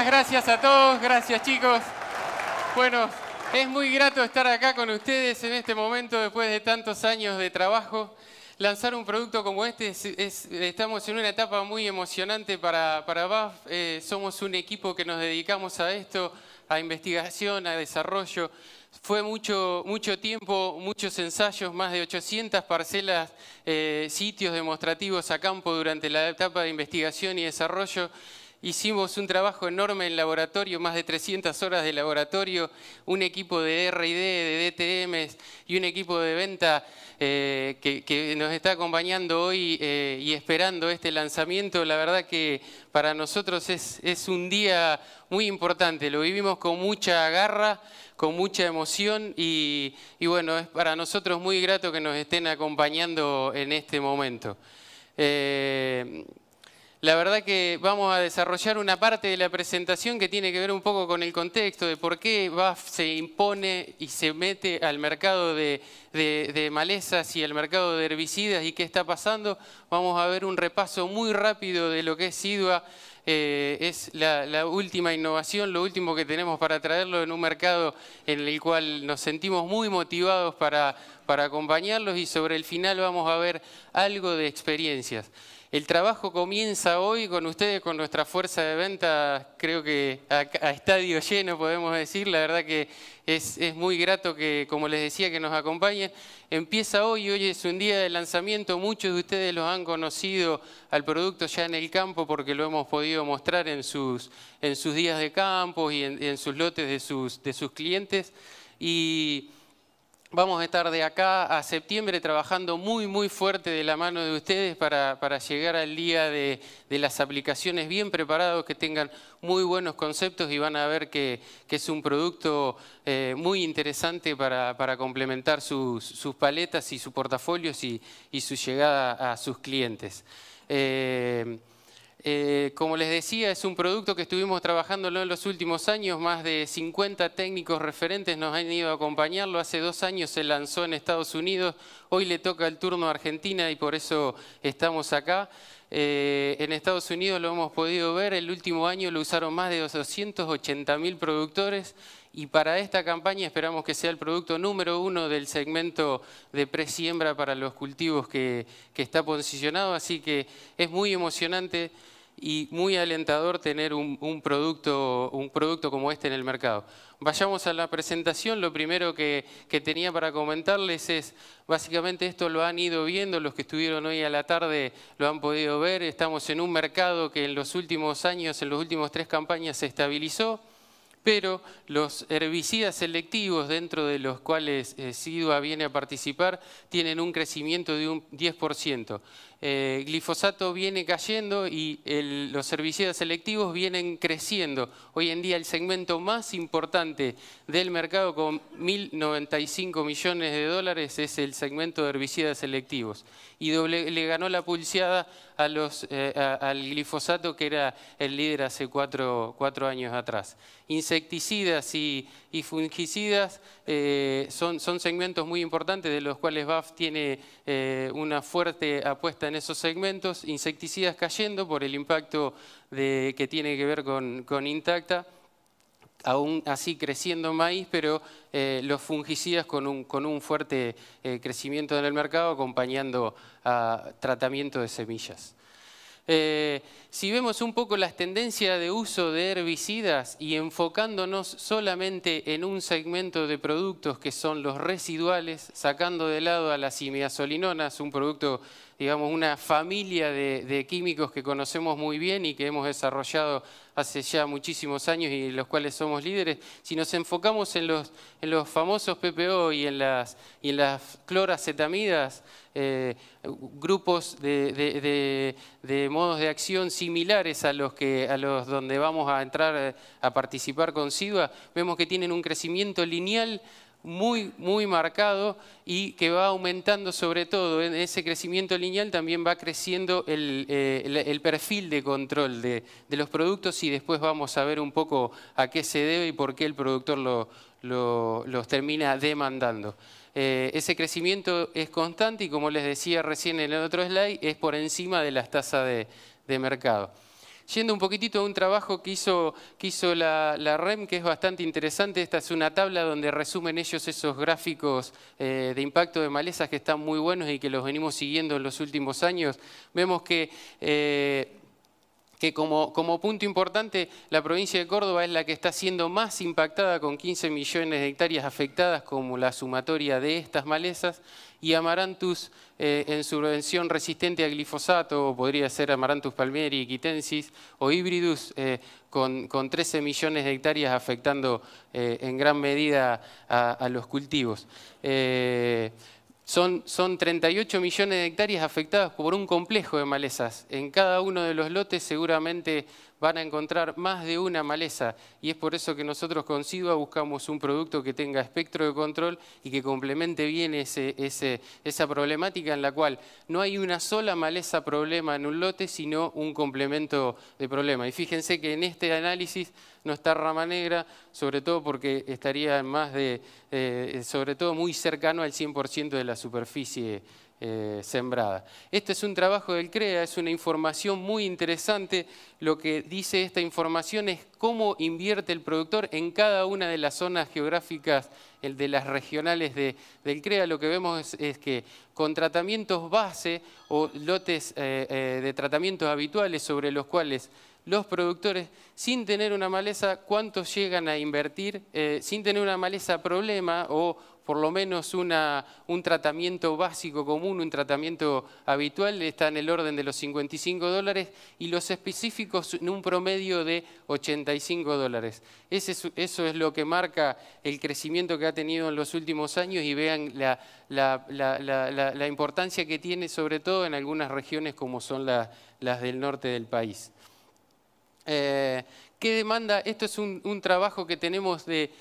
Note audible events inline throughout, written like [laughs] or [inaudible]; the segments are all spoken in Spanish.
Muchas gracias a todos, gracias chicos. Bueno, es muy grato estar acá con ustedes en este momento después de tantos años de trabajo. Lanzar un producto como este, estamos en una etapa muy emocionante para, para BAF. Eh, somos un equipo que nos dedicamos a esto, a investigación, a desarrollo. Fue mucho, mucho tiempo, muchos ensayos, más de 800 parcelas, eh, sitios demostrativos a campo durante la etapa de investigación y desarrollo. Hicimos un trabajo enorme en laboratorio, más de 300 horas de laboratorio, un equipo de RD, de DTMs y un equipo de venta eh, que, nos está acompañando hoy eh, y esperando este lanzamiento. La verdad que para nosotros es, un día muy importante, lo vivimos con mucha garra, con mucha emoción y, bueno, es para nosotros muy grato que nos estén acompañando en este momento. Eh, la verdad que vamos a desarrollar una parte de la presentación que tiene que ver un poco con el contexto de por qué BAF se impone y se mete al mercado de, malezas y al mercado de herbicidas y qué está pasando. Vamos a ver un repaso muy rápido de lo que es SIDUA, eh, es la, última innovación, lo último que tenemos para traerlo en un mercado en el cual nos sentimos muy motivados para acompañarlos y sobre el final vamos a ver algo de experiencias. El trabajo comienza hoy con ustedes, con nuestra fuerza de venta, creo que a, estadio lleno podemos decir, la verdad que es, muy grato que, como les decía, que nos acompañen. Empieza hoy, hoy es un día de lanzamiento, muchos de ustedes los han conocido al producto ya en el campo porque lo hemos podido mostrar en sus, días de campo y en, sus lotes de sus, de sus clientes. Y vamos a estar de acá a septiembre trabajando muy, muy fuerte de la mano de ustedes para, llegar al día de, las aplicaciones bien preparados, que tengan muy buenos conceptos y van a ver que, es un producto eh, muy interesante para, complementar sus, paletas y sus portafolios y, su llegada a sus clientes. Eh, eh, como les decía, es un producto que estuvimos trabajando en los últimos años, más de 50 técnicos referentes nos han ido a acompañarlo, hace dos años se lanzó en Estados Unidos, hoy le toca el turno a Argentina y por eso estamos acá. Eh, en Estados Unidos lo hemos podido ver, el último año lo usaron más de 280.000 productores y para esta campaña esperamos que sea el producto número uno del segmento de presiembra para los cultivos que está posicionado, así que es muy emocionante y muy alentador tener un, producto, un producto como este en el mercado. Vayamos a la presentación, lo primero que, tenía para comentarles es, básicamente esto lo han ido viendo, los que estuvieron hoy a la tarde lo han podido ver, estamos en un mercado que en los últimos años, en los últimos tres campañas se estabilizó, pero los herbicidas selectivos, dentro de los cuales eh, SIDUA viene a participar, tienen un crecimiento de un 10%. Eh, glifosato viene cayendo y los herbicidas selectivos vienen creciendo. Hoy en día el segmento más importante del mercado con 1.095 millones de dólares es el segmento de herbicidas selectivos. Y le ganó la pulseada a los, eh, al glifosato que era el líder hace cuatro, años atrás. Insecticidas y, fungicidas eh, son, son segmentos muy importantes de los cuales BAF tiene una fuerte apuesta en esos segmentos, insecticidas cayendo por el impacto de, que tiene que ver con, Intacta, aún así creciendo maíz, pero eh, los fungicidas con un, con un fuerte eh, crecimiento en el mercado acompañando a tratamiento de semillas. Eh, si vemos un poco las tendencias de uso de herbicidas y enfocándonos solamente en un segmento de productos que son los residuales, sacando de lado a las imidazolinonas, un producto digamos, una familia de, químicos que conocemos muy bien y que hemos desarrollado hace ya muchísimos años y los cuales somos líderes, si nos enfocamos en los, en los famosos PPO y en las, las cloracetamidas, eh, grupos de, modos de acción similares a los, que, a los donde vamos a entrar eh, a participar con SIVA, vemos que tienen un crecimiento lineal muy, muy marcado y que va aumentando sobre todo en ese crecimiento lineal, también va creciendo el, eh, perfil de control de, los productos y después vamos a ver un poco a qué se debe y por qué el productor los termina demandando. Eh, ese crecimiento es constante y como les decía recién en el otro slide, es por encima de las tasas de mercado yendo un poquitito a un trabajo que hizo, la, REM, que es bastante interesante. Esta es una tabla donde resumen ellos esos gráficos eh, de impacto de malezas que están muy buenos y que los venimos siguiendo en los últimos años. Vemos que... Eh, que como, punto importante, la provincia de Córdoba es la que está siendo más impactada con 15 millones de hectáreas afectadas como la sumatoria de estas malezas y Amaranthus eh, en su resistente a glifosato, o podría ser Amaranthus palmieri, quitensis o híbridos eh, con, 13 millones de hectáreas afectando eh, en gran medida a los cultivos. Son, son 38 millones de hectáreas afectadas por un complejo de malezas. En cada uno de los lotes seguramente van a encontrar más de una maleza y es por eso que nosotros con SIVA buscamos un producto que tenga espectro de control y que complemente bien esa problemática en la cual no hay una sola maleza problema en un lote, sino un complemento de problema. Y fíjense que en este análisis no está rama negra, sobre todo porque estaría más de, eh, sobre todo muy cercano al 100% de la superficie eh, sembrada. Este es un trabajo del CREA, es una información muy interesante. Lo que dice esta información es cómo invierte el productor en cada una de las zonas geográficas, el de las regionales del CREA. Lo que vemos es, que con tratamientos base o lotes eh, eh, de tratamientos habituales sobre los cuales los productores, sin tener una maleza, cuántos llegan a invertir, sin tener una maleza problema o por lo menos un tratamiento básico común, un tratamiento habitual, está en el orden de los 55 dólares y los específicos en un promedio de 85 dólares. eso es lo que marca el crecimiento que ha tenido en los últimos años y vean la, importancia que tiene, sobre todo en algunas regiones como son las del norte del país. Eh, ¿Qué demanda? Esto es un, trabajo que tenemos de,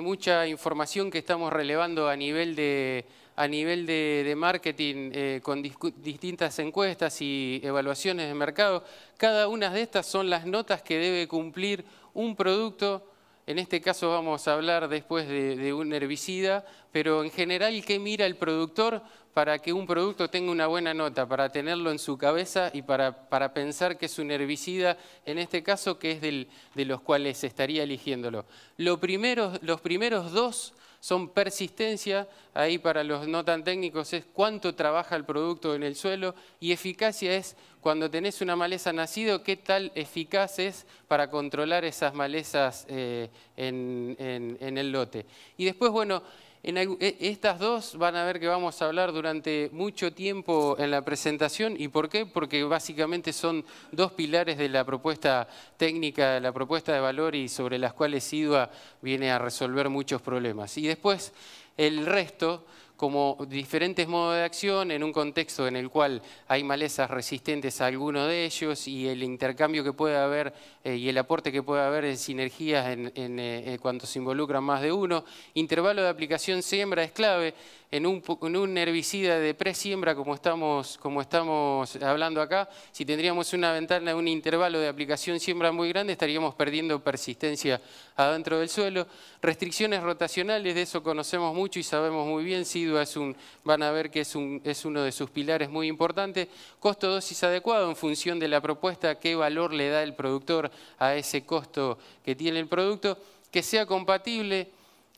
mucha información que estamos relevando a nivel de, a nivel de, marketing eh, con distintas encuestas y evaluaciones de mercado. Cada una de estas son las notas que debe cumplir un producto. En este caso vamos a hablar después de, un herbicida, pero en general, ¿qué mira el productor para que un producto tenga una buena nota, para tenerlo en su cabeza y para, pensar que es un herbicida, en este caso que es de los cuales estaría eligiéndolo. los primeros dos son persistencia, ahí para los no tan técnicos es cuánto trabaja el producto en el suelo y eficacia es cuando tenés una maleza nacido, qué tal eficaz es para controlar esas malezas eh, en, en el lote. Y después, bueno, e, estas dos van a ver que vamos a hablar durante mucho tiempo en la presentación. ¿Y por qué? Porque básicamente son dos pilares de la propuesta técnica, de la propuesta de valor y sobre las cuales IDUA viene a resolver muchos problemas. Y después el resto como diferentes modos de acción en un contexto en el cual hay malezas resistentes a alguno de ellos y el intercambio que puede haber eh, y el aporte que puede haber en sinergias en, eh, eh, cuanto se involucran más de uno. Intervalo de aplicación siembra es clave en un, herbicida de presiembra, como estamos, como estamos hablando acá, si tendríamos una ventana, un intervalo de aplicación siembra muy grande, estaríamos perdiendo persistencia adentro del suelo. Restricciones rotacionales, de eso conocemos mucho y sabemos muy bien, SIDUA es un, van a ver que es, es uno de sus pilares muy importantes. Costo dosis adecuado en función de la propuesta, qué valor le da el productor a ese costo que tiene el producto, que sea compatible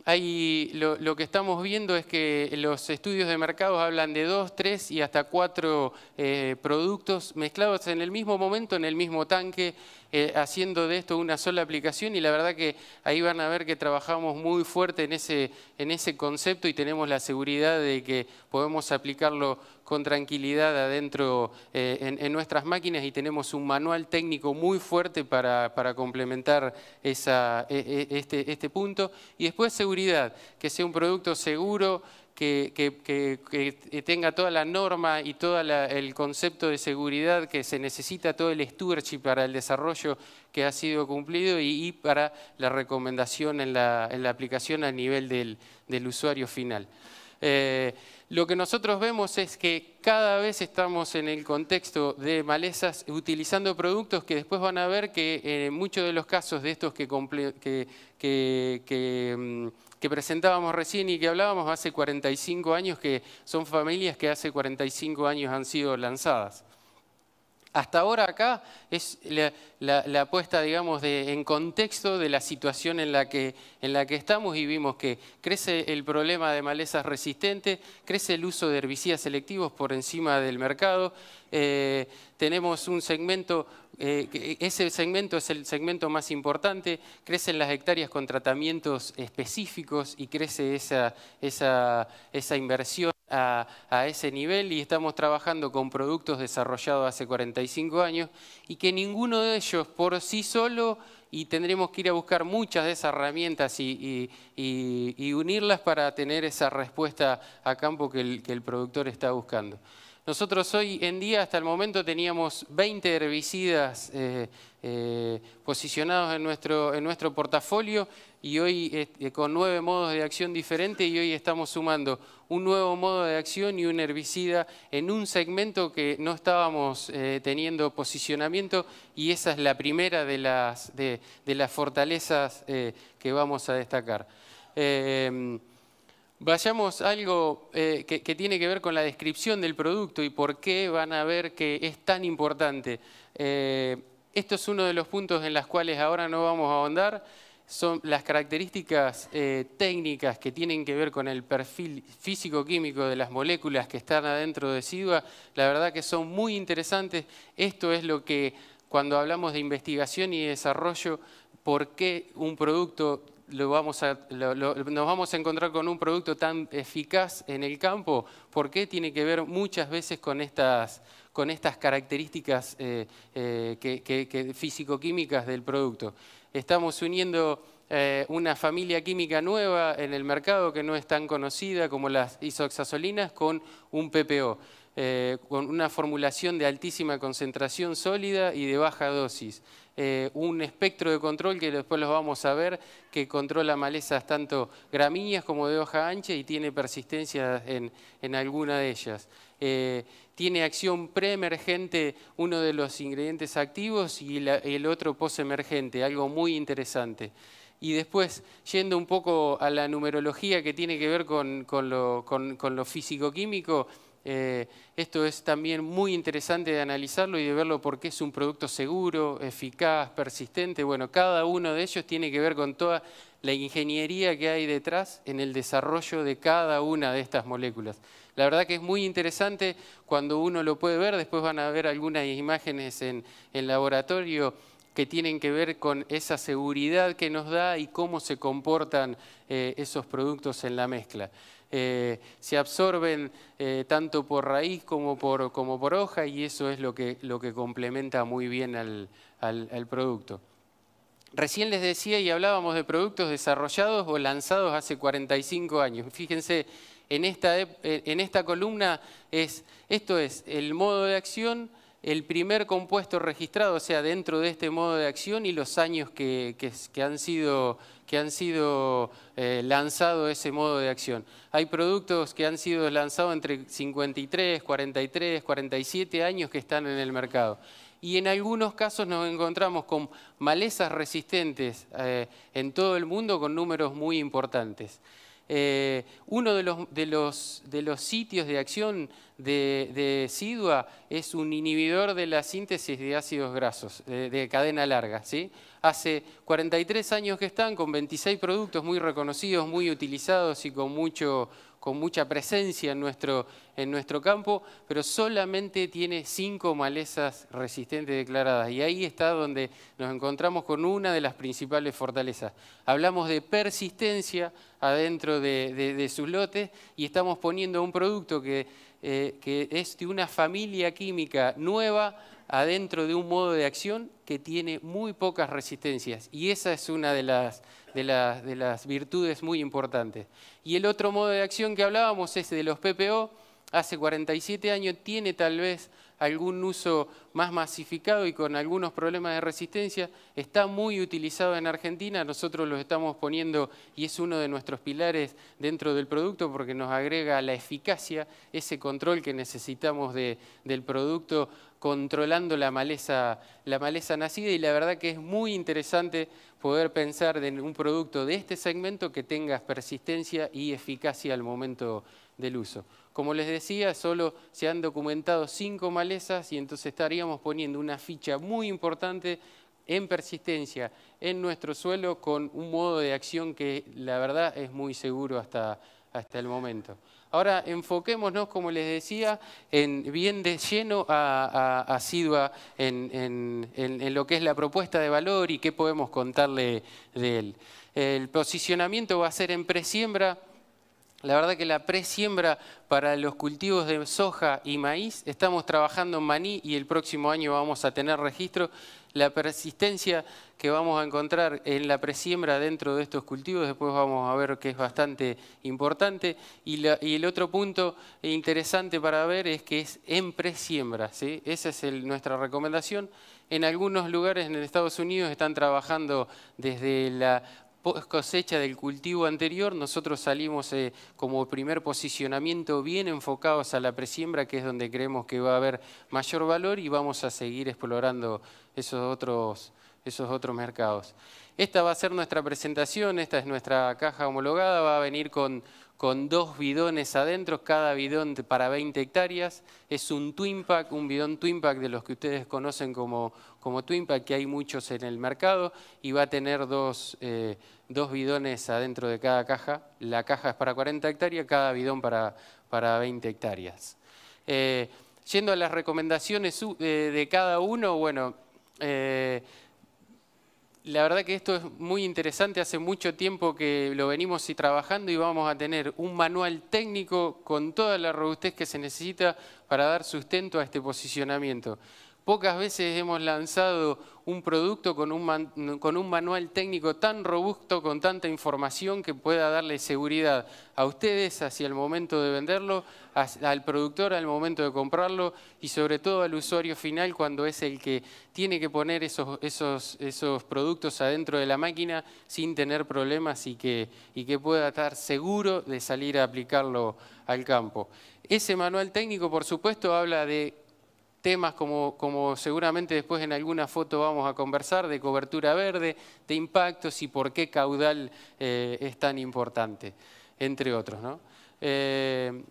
Ahí lo, que estamos viendo es que los estudios de mercado hablan de dos, tres y hasta cuatro eh, productos mezclados en el mismo momento, en el mismo tanque, eh, haciendo de esto una sola aplicación y la verdad que ahí van a ver que trabajamos muy fuerte en ese, en ese concepto y tenemos la seguridad de que podemos aplicarlo con tranquilidad adentro eh, en, nuestras máquinas y tenemos un manual técnico muy fuerte para, complementar esa, e, e, este, este, punto. Y después seguridad, que sea un producto seguro, que, tenga toda la norma y todo el concepto de seguridad que se necesita, todo el stewardship para el desarrollo que ha sido cumplido y, para la recomendación en la, aplicación a nivel del, usuario final. Eh, lo que nosotros vemos es que cada vez estamos en el contexto de malezas utilizando productos que después van a ver que en eh, muchos de los casos de estos que, mm, que, presentábamos recién y que hablábamos hace 45 años, que son familias que hace 45 años han sido lanzadas. Hasta ahora acá es la, apuesta puesta, digamos, de, en contexto de la situación en la, que, en la que estamos y vimos que crece el problema de malezas resistentes, crece el uso de herbicidas selectivos por encima del mercado, eh, tenemos un segmento, eh, ese segmento es el segmento más importante, crecen las hectáreas con tratamientos específicos y crece esa inversión a, ese nivel y estamos trabajando con productos desarrollados hace 45 años y que ninguno de ellos por sí solo, y tendremos que ir a buscar muchas de esas herramientas y, unirlas para tener esa respuesta a campo que el, productor está buscando. Nosotros hoy en día, hasta el momento, teníamos 20 herbicidas eh, eh, posicionados en nuestro, en nuestro portafolio y hoy este, con nueve modos de acción diferentes y hoy estamos sumando un nuevo modo de acción y un herbicida en un segmento que no estábamos eh, teniendo posicionamiento y esa es la primera de las, fortalezas eh, que vamos a destacar. Eh, vayamos a algo que, tiene que ver con la descripción del producto y por qué van a ver que es tan importante. esto es uno de los puntos en los cuales ahora no vamos a ahondar son las características eh, técnicas que tienen que ver con el perfil físico-químico de las moléculas que están adentro de SIDUA, la verdad que son muy interesantes. Esto es lo que cuando hablamos de investigación y desarrollo, por qué un producto lo vamos a, nos vamos a encontrar con un producto tan eficaz en el campo, ¿por qué tiene que ver muchas veces con estas, características eh, eh, físico-químicas del producto? Estamos uniendo eh, una familia química nueva en el mercado que no es tan conocida como las isoxasolinas con un PPO, eh, con una formulación de altísima concentración sólida y de baja dosis. Eh, un espectro de control que después los vamos a ver, que controla malezas tanto gramíneas como de hoja ancha y tiene persistencia en, en alguna de ellas tiene acción preemergente uno de los ingredientes activos y el otro posemergente, algo muy interesante. Y después, yendo un poco a la numerología que tiene que ver con, lo, físico-químico, eh, esto es también muy interesante de analizarlo y de verlo porque es un producto seguro, eficaz, persistente. Bueno, cada uno de ellos tiene que ver con toda la ingeniería que hay detrás en el desarrollo de cada una de estas moléculas. La verdad que es muy interesante cuando uno lo puede ver, después van a ver algunas imágenes en el laboratorio que tienen que ver con esa seguridad que nos da y cómo se comportan eh, esos productos en la mezcla. Eh, se absorben eh, tanto por raíz como por, hoja y eso es lo que, complementa muy bien al producto. Recién les decía y hablábamos de productos desarrollados o lanzados hace 45 años. Fíjense, en esta, eh, en esta columna es, esto es el modo de acción, el primer compuesto registrado, o sea, dentro de este modo de acción y los años que, han sido, que eh, lanzado ese modo de acción. Hay productos que han sido lanzados entre 53, 43, 47 años que están en el mercado y en algunos casos nos encontramos con malezas resistentes eh, en todo el mundo con números muy importantes. Eh, uno de los, de, los, de los, sitios de acción de, Sidua es un inhibidor de la síntesis de ácidos grasos, de, cadena larga. ¿sí? Hace 43 años que están, con 26 productos muy reconocidos, muy utilizados y con mucho, con mucha presencia en nuestro, en nuestro campo, pero solamente tiene cinco malezas resistentes declaradas. Y ahí está donde nos encontramos con una de las principales fortalezas. Hablamos de persistencia adentro de, sus lotes y estamos poniendo un producto que, eh, que es de una familia química nueva adentro de un modo de acción que tiene muy pocas resistencias. Y esa es una de las de, de las virtudes muy importantes. Y el otro modo de acción que hablábamos es de los PPO, hace 47 años tiene tal vez algún uso más masificado y con algunos problemas de resistencia, está muy utilizado en Argentina, nosotros lo estamos poniendo y es uno de nuestros pilares dentro del producto porque nos agrega la eficacia, ese control que necesitamos del producto controlando la maleza nacida y la verdad que es muy interesante poder pensar en un producto de este segmento que tenga persistencia y eficacia al momento del uso. Como les decía, solo se han documentado cinco malezas y entonces estaríamos poniendo una ficha muy importante en persistencia en nuestro suelo con un modo de acción que la verdad es muy seguro hasta, hasta el momento. Ahora enfoquémonos, como les decía, en bien de lleno a, a, Sidua en, en, lo que es la propuesta de valor y qué podemos contarle de él. El posicionamiento va a ser en presiembra la verdad que la presiembra para los cultivos de soja y maíz, estamos trabajando en maní y el próximo año vamos a tener registro. La persistencia que vamos a encontrar en la presiembra dentro de estos cultivos, después vamos a ver que es bastante importante. Y, el otro punto interesante para ver es que es en presiembra, ¿sí? esa es nuestra recomendación. En algunos lugares en Estados Unidos están trabajando desde la cosecha del cultivo anterior, nosotros salimos eh, como primer posicionamiento bien enfocados a la presiembra, que es donde creemos que va a haber mayor valor y vamos a seguir explorando esos otros, esos otros mercados. Esta va a ser nuestra presentación, esta es nuestra caja homologada, va a venir con, con dos bidones adentro, cada bidón para 20 hectáreas. Es un twin pack, un bidón twin pack de los que ustedes conocen como, como twin pack, que hay muchos en el mercado, y va a tener dos, eh, dos bidones adentro de cada caja. La caja es para 40 hectáreas, cada bidón para, 20 hectáreas. Eh, yendo a las recomendaciones de cada uno, bueno, eh, la verdad que esto es muy interesante, hace mucho tiempo que lo venimos trabajando y vamos a tener un manual técnico con toda la robustez que se necesita para dar sustento a este posicionamiento. Pocas veces hemos lanzado un producto con un, manual técnico tan robusto, con tanta información que pueda darle seguridad a ustedes hacia el momento de venderlo, al productor al momento de comprarlo y sobre todo al usuario final cuando es el que tiene que poner esos, productos adentro de la máquina sin tener problemas y que pueda estar seguro de salir a aplicarlo al campo. Ese manual técnico, por supuesto, habla de temas como, seguramente después en alguna foto vamos a conversar, de cobertura verde, de impactos y por qué caudal eh, es tan importante, entre otros. Eh,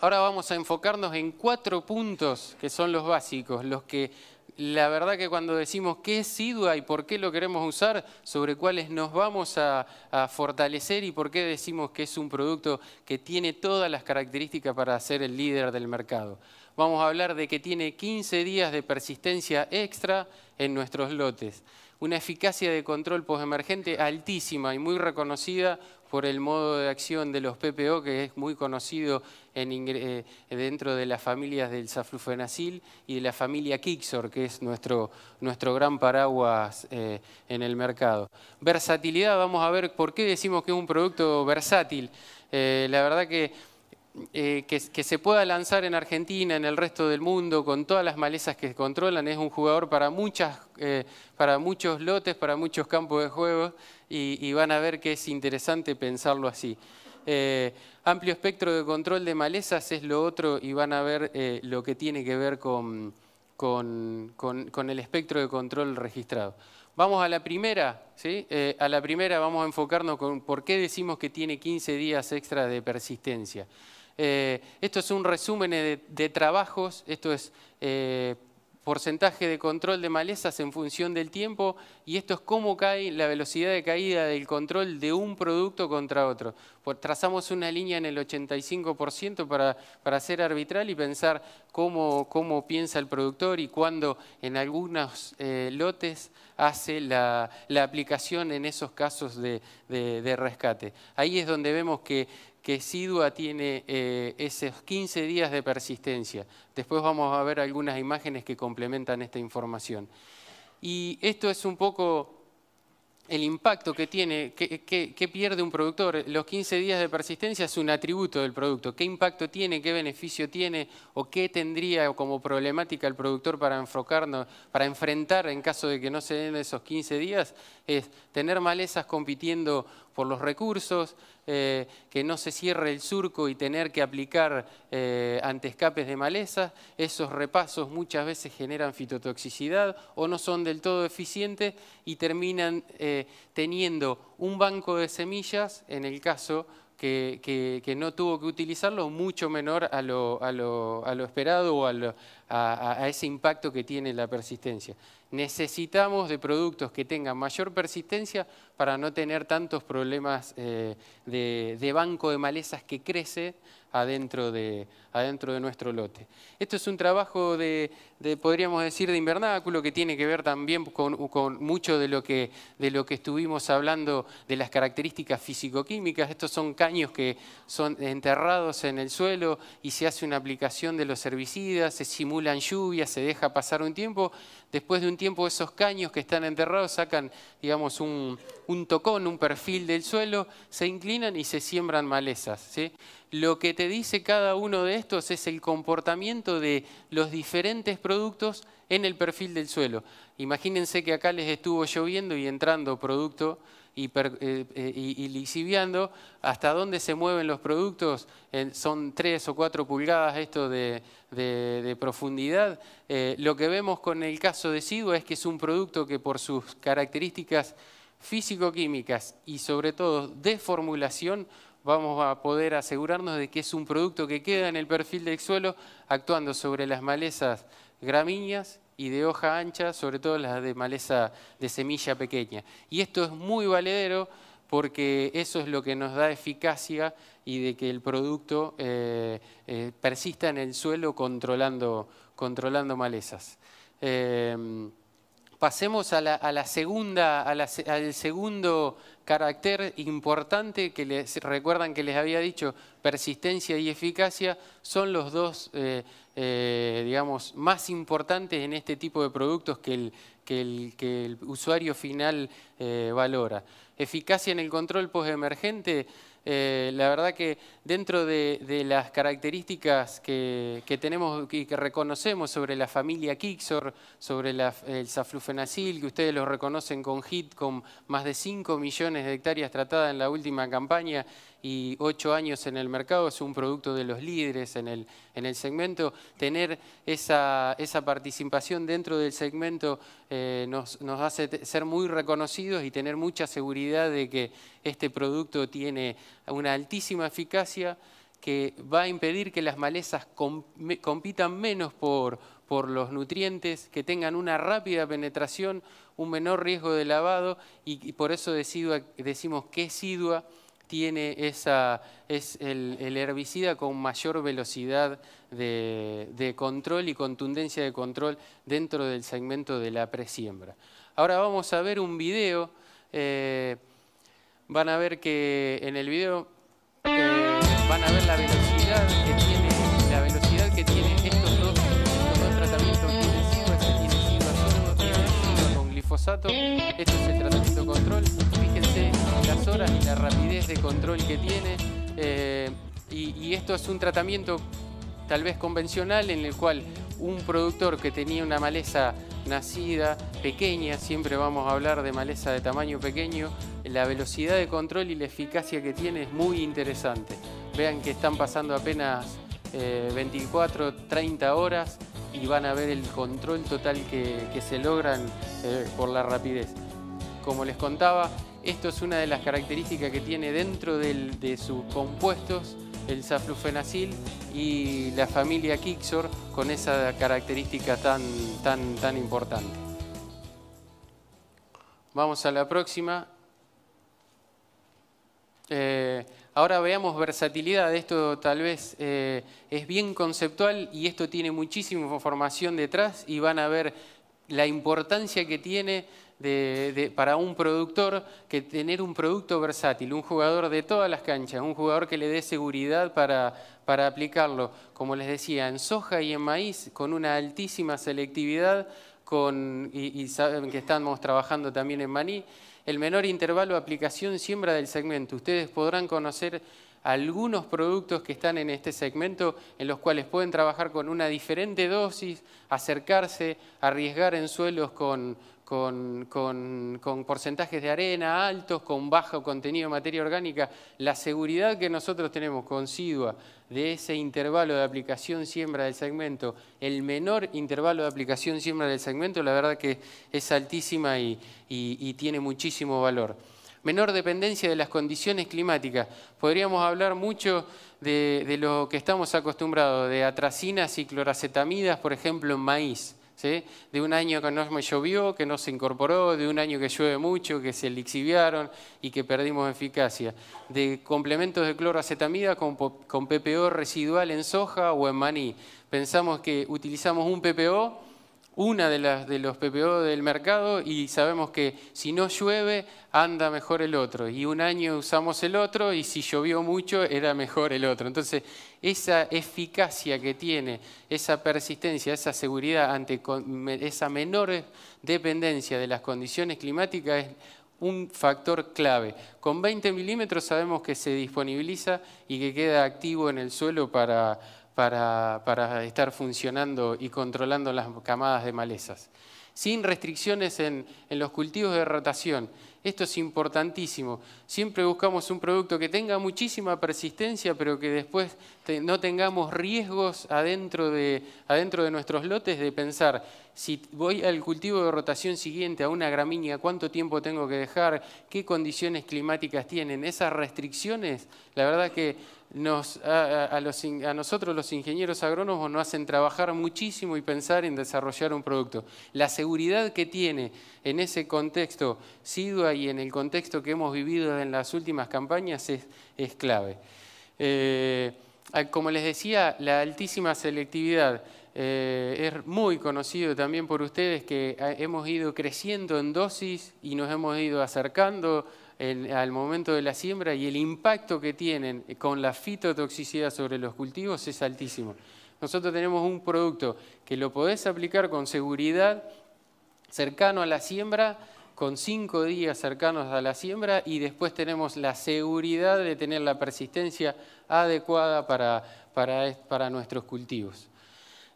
ahora vamos a enfocarnos en cuatro puntos que son los básicos, los que la verdad que cuando decimos qué es SIDUA y por qué lo queremos usar, sobre cuáles nos vamos a, fortalecer y por qué decimos que es un producto que tiene todas las características para ser el líder del mercado vamos a hablar de que tiene 15 días de persistencia extra en nuestros lotes, una eficacia de control postemergente altísima y muy reconocida por el modo de acción de los PPO, que es muy conocido eh, dentro de las familias del saflufenacil y de la familia Kixor, que es nuestro, nuestro gran paraguas eh, en el mercado. Versatilidad, vamos a ver por qué decimos que es un producto versátil. Eh, la verdad que eh, que, se pueda lanzar en Argentina, en el resto del mundo, con todas las malezas que controlan, es un jugador para, muchas, eh, para muchos lotes, para muchos campos de juego, y, van a ver que es interesante pensarlo así. Eh, amplio espectro de control de malezas es lo otro y van a ver lo que tiene que ver con, con, con, el espectro de control registrado. Vamos a la primera, ¿sí? a la primera vamos a enfocarnos con por qué decimos que tiene 15 días extra de persistencia. Eh, esto es un resumen eh, de, trabajos, esto es eh, porcentaje de control de malezas en función del tiempo y esto es cómo cae la velocidad de caída del control de un producto contra otro. trazamos una línea en el 85% para, para ser arbitral y pensar cómo, cómo piensa el productor y cuándo en algunos lotes hace la, aplicación en esos casos de rescate. Ahí es donde vemos que que Sidua tiene eh, esos 15 días de persistencia. Después vamos a ver algunas imágenes que complementan esta información. Y esto es un poco el impacto que tiene, que, pierde un productor. Los 15 días de persistencia es un atributo del producto. ¿Qué impacto tiene, qué beneficio tiene o qué tendría como problemática el productor para, enfocarnos, para enfrentar en caso de que no se den esos 15 días? Es tener malezas compitiendo por los recursos, eh, que no se cierre el surco y tener que aplicar eh, antescapes de maleza. Esos repasos muchas veces generan fitotoxicidad o no son del todo eficientes y terminan eh, teniendo un banco de semillas, en el caso que, no tuvo que utilizarlo, mucho menor a lo, esperado o a, ese impacto que tiene la persistencia. Necesitamos de productos que tengan mayor persistencia para no tener tantos problemas eh, de, banco de malezas que crece adentro de nuestro lote. Esto es un trabajo de, podríamos decir, de invernáculo, que tiene que ver también con, mucho de lo, que, de lo que estuvimos hablando de las características fisicoquímicas. Estos son caños que son enterrados en el suelo y se hace una aplicación de los herbicidas, se simulan lluvias, se deja pasar un tiempo. Después de un tiempo esos caños que están enterrados sacan, digamos, un, tocón, un perfil del suelo, se inclinan y se siembran malezas. Lo que te dice cada uno de estos es el comportamiento de los diferentes productos en el perfil del suelo. Imagínense que acá les estuvo lloviendo y entrando producto y, eh, eh, liciviando, ¿Hasta dónde se mueven los productos? son tres o cuatro pulgadas esto de, profundidad. Eh, lo que vemos con el caso de Sido es que es un producto que por sus características físico-químicas y sobre todo de formulación vamos a poder asegurarnos de que es un producto que queda en el perfil del suelo actuando sobre las malezas gramíneas y de hoja ancha, sobre todo las de maleza de semilla pequeña. Y esto es muy valedero porque eso es lo que nos da eficacia y de que el producto eh, eh, persista en el suelo controlando, controlando malezas. Eh, pasemos a la, segunda, al segundo carácter importante que les recuerdan que les había dicho, persistencia y eficacia, son los dos, eh, eh, digamos, más importantes en este tipo de productos que el, que el, usuario final eh, valora. Eficacia en el control post-emergente, eh, la verdad que dentro de, las características que, tenemos y que reconocemos sobre la familia Kixor, sobre la, el saflufenacil, que ustedes lo reconocen con HIT, con más de 5 millones de hectáreas tratadas en la última campaña, y ocho años en el mercado, es un producto de los líderes en el, segmento. Tener esa, participación dentro del segmento eh, nos, hace ser muy reconocidos y tener mucha seguridad de que este producto tiene una altísima eficacia que va a impedir que las malezas compitan menos por, los nutrientes, que tengan una rápida penetración, un menor riesgo de lavado y, por eso decimos que sidua tiene esa, es el, el herbicida con mayor velocidad de, de, control y contundencia de control dentro del segmento de la presiembra. Ahora vamos a ver un video. Eh, van a ver que en el video eh, van a ver la velocidad que tiene, la velocidad que tiene estos dos, estos dos tratamientos. Tiene SIVA, tiene SIVA, tiene silva con glifosato. Esto es el tratamiento control horas y la rapidez de control que tiene. Eh, y, esto es un tratamiento tal vez convencional en el cual un productor que tenía una maleza nacida, pequeña, siempre vamos a hablar de maleza de tamaño pequeño, la velocidad de control y la eficacia que tiene es muy interesante. Vean que están pasando apenas 24, eh, 30 horas y van a ver el control total que, se logran eh, por la rapidez. Como les contaba, esto es una de las características que tiene dentro de sus compuestos el saflufenacil y la familia Kixor con esa característica tan, importante. Vamos a la próxima. Eh, ahora veamos versatilidad. Esto tal vez eh, es bien conceptual y esto tiene muchísima información detrás y van a ver la importancia que tiene de, para un productor que tener un producto versátil, un jugador de todas las canchas, un jugador que le dé seguridad para, para aplicarlo, como les decía, en soja y en maíz, con una altísima selectividad, con, y, saben que estamos trabajando también en maní, el menor intervalo de aplicación siembra del segmento. Ustedes podrán conocer algunos productos que están en este segmento en los cuales pueden trabajar con una diferente dosis, acercarse, arriesgar en suelos con, con, porcentajes de arena altos, con bajo contenido de materia orgánica, la seguridad que nosotros tenemos considua de ese intervalo de aplicación siembra del segmento, el menor intervalo de aplicación siembra del segmento, la verdad que es altísima y, tiene muchísimo valor. Menor dependencia de las condiciones climáticas. Podríamos hablar mucho de lo que estamos acostumbrados, de atracinas y cloracetamidas, por ejemplo, en maíz de un año que no llovió, que no se incorporó, de un año que llueve mucho, que se lixiviaron y que perdimos eficacia, de complementos de cloracetamida con PPO residual en soja o en maní. Pensamos que utilizamos un PPO una de, las, de los PPO del mercado y sabemos que si no llueve anda mejor el otro. Y un año usamos el otro y si llovió mucho era mejor el otro. Entonces, esa eficacia que tiene, esa persistencia, esa seguridad ante esa menor dependencia de las condiciones climáticas es un factor clave. Con 20 milímetros sabemos que se disponibiliza y que queda activo en el suelo para para, estar funcionando y controlando las camadas de malezas. Sin restricciones en, los cultivos de rotación. Esto es importantísimo. Siempre buscamos un producto que tenga muchísima persistencia, pero que después no tengamos riesgos adentro de, adentro de nuestros lotes de pensar, si voy al cultivo de rotación siguiente, a una gramínea, cuánto tiempo tengo que dejar, qué condiciones climáticas tienen. Esas restricciones, la verdad que a, nosotros los ingenieros agrónomos nos hacen trabajar muchísimo y pensar en desarrollar un producto. La seguridad que tiene en ese contexto SIDUA y en el contexto que hemos vivido en las últimas campañas es, clave. Eh, como les decía, la altísima selectividad. Eh, es muy conocido también por ustedes que eh, hemos ido creciendo en dosis y nos hemos ido acercando al momento de la siembra y el impacto que tienen con la fitotoxicidad sobre los cultivos es altísimo. Nosotros tenemos un producto que lo podés aplicar con seguridad cercano a la siembra, con cinco días cercanos a la siembra y después tenemos la seguridad de tener la persistencia adecuada para, para, nuestros cultivos.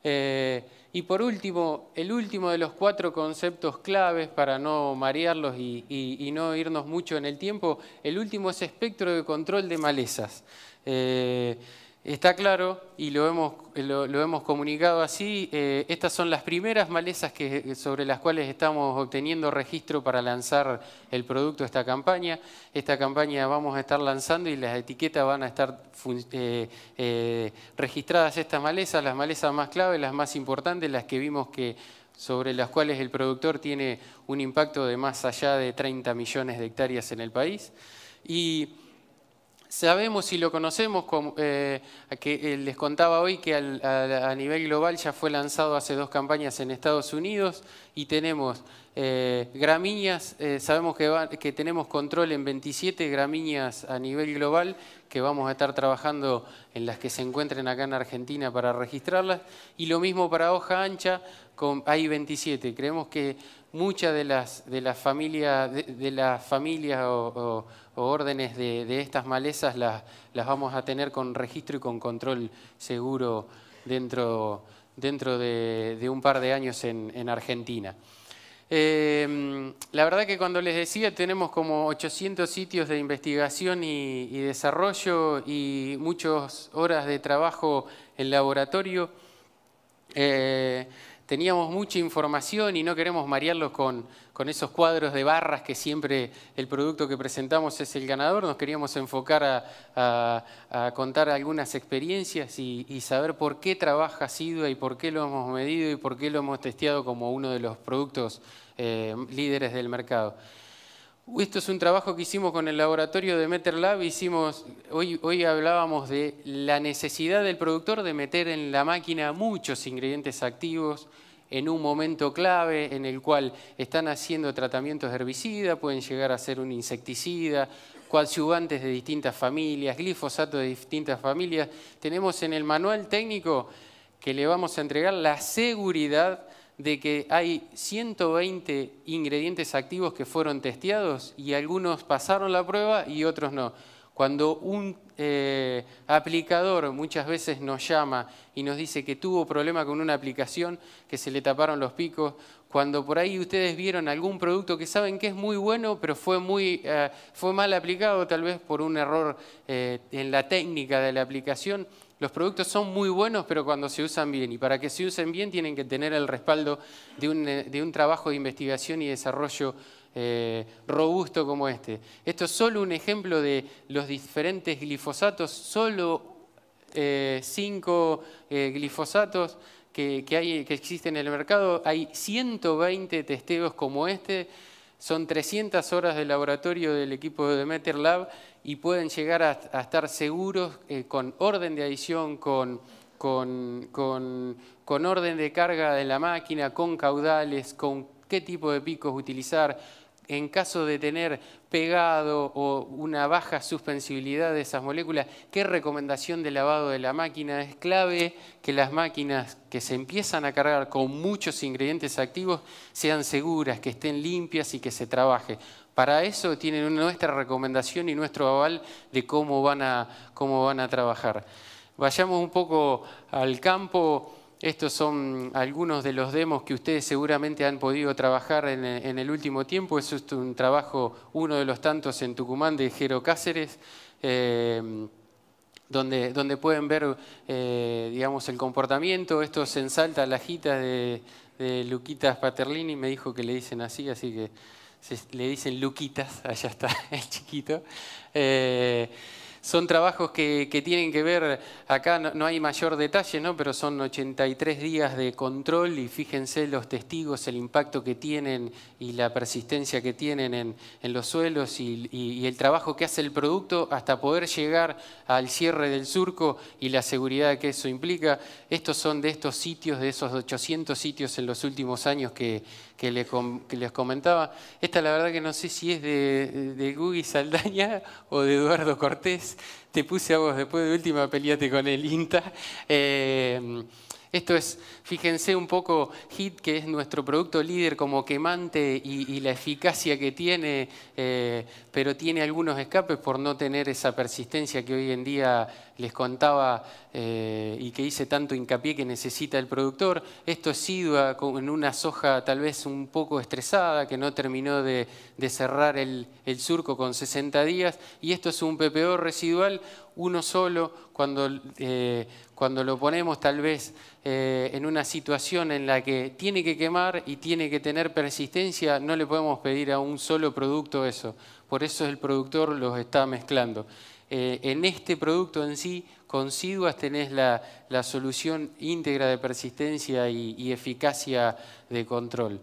Eh, y por último, el último de los cuatro conceptos claves para no marearlos y, no irnos mucho en el tiempo, el último es espectro de control de malezas. Eh, Está claro, y lo hemos, comunicado así, eh, estas son las primeras malezas que, eh, sobre las cuales estamos obteniendo registro para lanzar el producto esta campaña. Esta campaña vamos a estar lanzando y las etiquetas van a estar eh, registradas estas malezas, las malezas más clave, las más importantes, las que vimos que sobre las cuales el productor tiene un impacto de más allá de 30 millones de hectáreas en el país. Y Sabemos y lo conocemos, eh, que eh, les contaba hoy que a, nivel global ya fue lanzado hace dos campañas en Estados Unidos y tenemos eh, eh sabemos que, que tenemos control en 27 gramíneas a nivel global, que vamos a estar trabajando en las que se encuentren acá en Argentina para registrarlas, y lo mismo para hoja ancha, con, hay 27. Creemos que muchas de las, familias de, o, órdenes de, estas malezas las, vamos a tener con registro y con control seguro dentro, dentro de, un par de años en, Argentina. Em, la verdad que cuando les decía tenemos como 800 sitios de investigación y, desarrollo y muchas horas de trabajo en laboratorio. Eh, teníamos mucha información y no queremos marearlos con, esos cuadros de barras que siempre el producto que presentamos es el ganador. Nos queríamos enfocar a, contar algunas experiencias y, saber por qué trabaja SIDUA y por qué lo hemos medido y por qué lo hemos testeado como uno de los productos eh, líderes del mercado. Esto es un trabajo que hicimos con el laboratorio de MeterLab. Hicimos, hoy, hoy hablábamos de la necesidad del productor de meter en la máquina muchos ingredientes activos en un momento clave en el cual están haciendo tratamientos de herbicida, pueden llegar a ser un insecticida, coadyuvantes de distintas familias, glifosato de distintas familias. Tenemos en el manual técnico que le vamos a entregar la seguridad de que hay 120 ingredientes activos que fueron testeados y algunos pasaron la prueba y otros no. Cuando un eh, aplicador muchas veces nos llama y nos dice que tuvo problema con una aplicación, que se le taparon los picos, cuando por ahí ustedes vieron algún producto que saben que es muy bueno, pero fue, muy, eh, fue mal aplicado, tal vez por un error eh, en la técnica de la aplicación, los productos son muy buenos, pero cuando se usan bien. Y para que se usen bien tienen que tener el respaldo de un, eh, trabajo de investigación y desarrollo eh, robusto como este. Esto es solo un ejemplo de los diferentes glifosatos, solo eh, cinco glifosatos que, hay, que existen en el mercado. Hay 120 testeos como este son 300 horas de laboratorio del equipo de MeterLab y pueden llegar a, estar seguros eh, con orden de adición, con, con orden de carga de la máquina, con caudales, con qué tipo de picos utilizar, en caso de tener pegado o una baja suspensibilidad de esas moléculas, ¿qué recomendación de lavado de la máquina? Es clave que las máquinas que se empiezan a cargar con muchos ingredientes activos sean seguras, que estén limpias y que se trabaje. Para eso tienen nuestra recomendación y nuestro aval de cómo van a, cómo van a trabajar. Vayamos un poco al campo. Estos son algunos de los demos que ustedes seguramente han podido trabajar en, el último tiempo. Eso es un trabajo, uno de los tantos en Tucumán de Jero Cáceres, eh, donde, donde, pueden ver eh, digamos, el comportamiento. Esto se ensalta Salta, la jita de, Luquitas Paterlini, me dijo que le dicen así, así que le dicen Luquitas, [laughs] allá está el chiquito. Eh, son trabajos que, tienen que ver, acá no, hay mayor detalle, ¿no? pero son 83 días de control y fíjense los testigos, el impacto que tienen y la persistencia que tienen en, los suelos y, el trabajo que hace el producto hasta poder llegar al cierre del surco y la seguridad que eso implica. Estos son de estos sitios, de esos 800 sitios en los últimos años que, que les, comentaba. Esta la verdad que no sé si es de, de Gugi Saldaña [laughs] o de Eduardo Cortés. Te puse a vos después de última, peleate con el INTA. Eh, esto es, fíjense un poco, HIT, que es nuestro producto líder como quemante y, la eficacia que tiene, eh, pero tiene algunos escapes por no tener esa persistencia que hoy en día les contaba eh, y que hice tanto hincapié que necesita el productor. Esto es sidua con una soja tal vez un poco estresada, que no terminó de, cerrar el, surco con 60 días. Y esto es un PPO residual, uno solo, eh, cuando, lo ponemos tal vez eh, en una situación en la que tiene que quemar y tiene que tener persistencia, no le podemos pedir a un solo producto eso. Por eso el productor los está mezclando. Eh, en este producto en sí, con SIDUAS tenés la, solución íntegra de persistencia y, eficacia de control.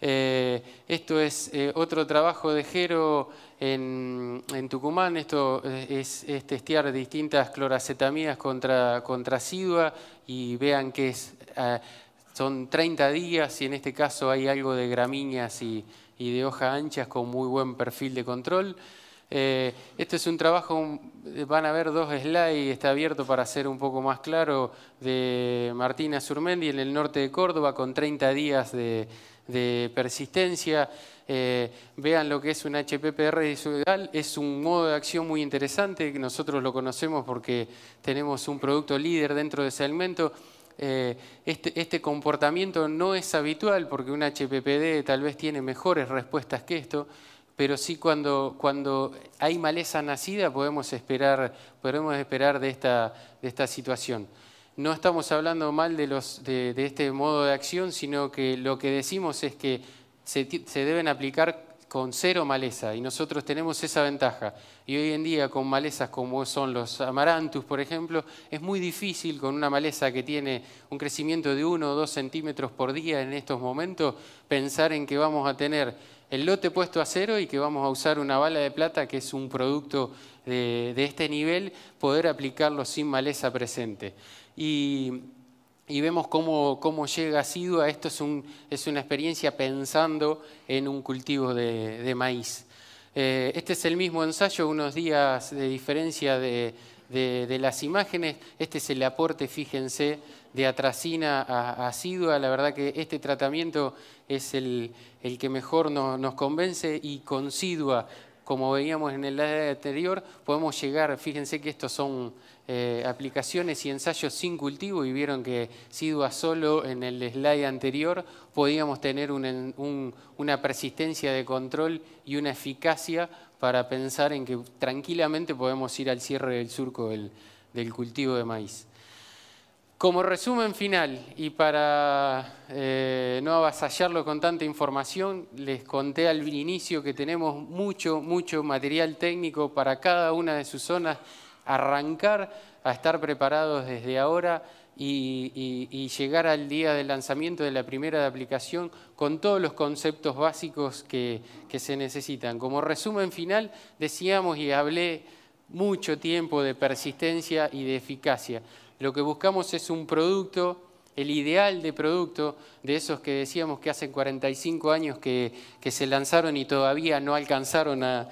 Eh, esto es eh, otro trabajo de Jero en, Tucumán, esto es, testear distintas cloracetamidas contra, contra SIDUA y vean que son 30 días y en este caso hay algo de gramíneas y, y de hojas anchas con muy buen perfil de control. Eh, este es un trabajo, eh, van a ver dos slides, está abierto para ser un poco más claro, de Martina Surmendi en el norte de Córdoba con 30 días de, persistencia. Eh, vean lo que es un HPPR sudal. es un modo de acción muy interesante, nosotros lo conocemos porque tenemos un producto líder dentro de segmento. Eh, este, este, comportamiento no es habitual porque un HPPD tal vez tiene mejores respuestas que esto, pero sí cuando, cuando hay maleza nacida podemos esperar, podemos esperar de, esta, de esta situación. No estamos hablando mal de, los, de, este modo de acción, sino que lo que decimos es que se, deben aplicar con cero maleza y nosotros tenemos esa ventaja. Y hoy en día con malezas como son los amarantus, por ejemplo, es muy difícil con una maleza que tiene un crecimiento de 1 o 2 centímetros por día en estos momentos pensar en que vamos a tener el lote puesto a cero y que vamos a usar una bala de plata que es un producto de, este nivel, poder aplicarlo sin maleza presente. Y, vemos cómo, llega Sidua, esto es, una experiencia pensando en un cultivo de, maíz. Eh, este es el mismo ensayo, unos días de diferencia de, de, las imágenes. Este es el aporte, fíjense, de atracina a, sidua, La verdad que este tratamiento es el, el que mejor nos convence y con sidua, Como veíamos en el slide anterior, podemos llegar, fíjense que estos son eh, aplicaciones y ensayos sin cultivo y vieron que sidua solo en el slide anterior podíamos tener una persistencia de control y una eficacia para pensar en que tranquilamente podemos ir al cierre del surco del, cultivo de maíz. Como resumen final, y para eh, no avasallarlo con tanta información, les conté al inicio que tenemos mucho, mucho material técnico para cada una de sus zonas, arrancar a estar preparados desde ahora y, llegar al día del lanzamiento de la primera aplicación con todos los conceptos básicos que, se necesitan. Como resumen final, decíamos y hablé mucho tiempo de persistencia y de eficacia. Lo que buscamos es un producto el ideal de producto de esos que decíamos que hace 45 años que, se lanzaron y todavía no alcanzaron a,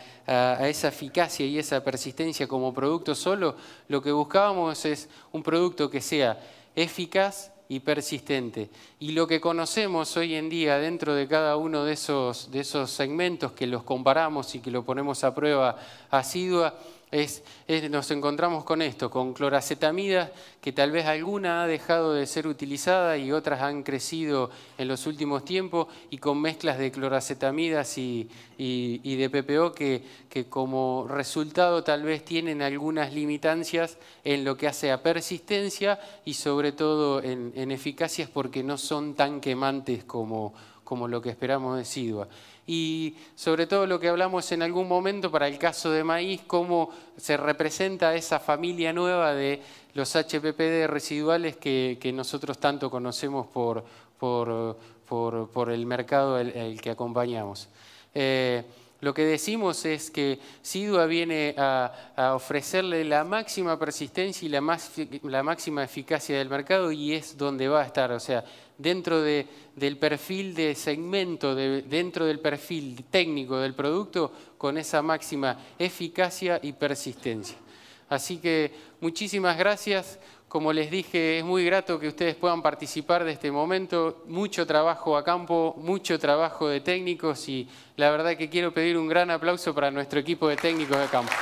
esa eficacia y esa persistencia como producto solo, lo que buscábamos es un producto que sea eficaz y persistente. Y lo que conocemos hoy en día dentro de cada uno de esos, de esos segmentos que los comparamos y que lo ponemos a prueba asidua, es, nos encontramos con esto, con cloracetamidas que tal vez alguna ha dejado de ser utilizada y otras han crecido en los últimos tiempos y con mezclas de cloracetamidas y, de PPO que, como resultado tal vez tienen algunas limitancias en lo que hace a persistencia y sobre todo en, eficacias porque no son tan quemantes como lo que esperamos de Sidua y sobre todo lo que hablamos en algún momento para el caso de maíz, cómo se representa esa familia nueva de los HPPD residuales que, nosotros tanto conocemos por, el mercado el, que acompañamos. Eh, lo que decimos es que SIDUA viene a, ofrecerle la máxima persistencia y la, la máxima eficacia del mercado y es donde va a estar. O sea, dentro del perfil de segmento, dentro del perfil técnico del producto, con esa máxima eficacia y persistencia. Así que muchísimas gracias. Como les dije, es muy grato que ustedes puedan participar de este momento. Mucho trabajo a campo, mucho trabajo de técnicos y la verdad que quiero pedir un gran aplauso para nuestro equipo de técnicos de campo.